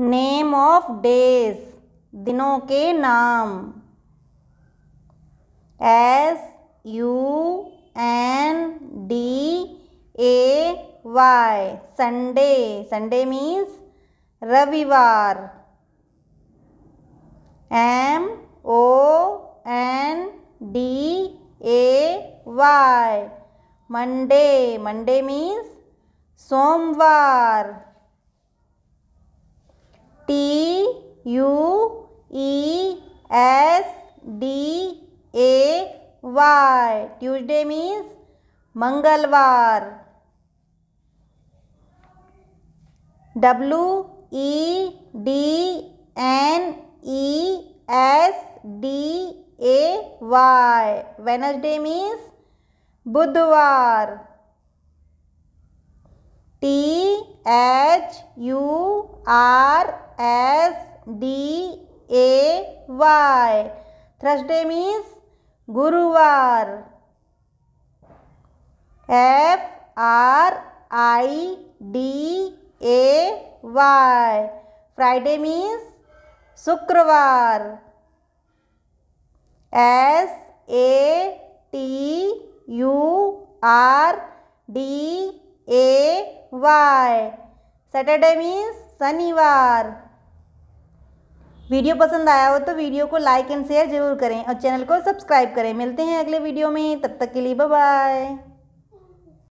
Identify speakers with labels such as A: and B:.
A: name of days दिनों के नाम S U N D A Y Sunday Sunday means रविवार M O N D A Y Monday Monday means सोमवार T U E S D A Y Tuesday means मंगलवार W E D N E S D A Y Wednesday means बुधवार T H U R S D A Y Thursday means गुरुवार F R I D A Y Friday means शुक्रवार S A T you are D A Y Saturday means शनिवार video पसंद आया हो तो video को like and share जरूर करें और चैनल को सब्सक्राइब करें मिलते हैं अगले वीडियो में तब तक के लिए बाय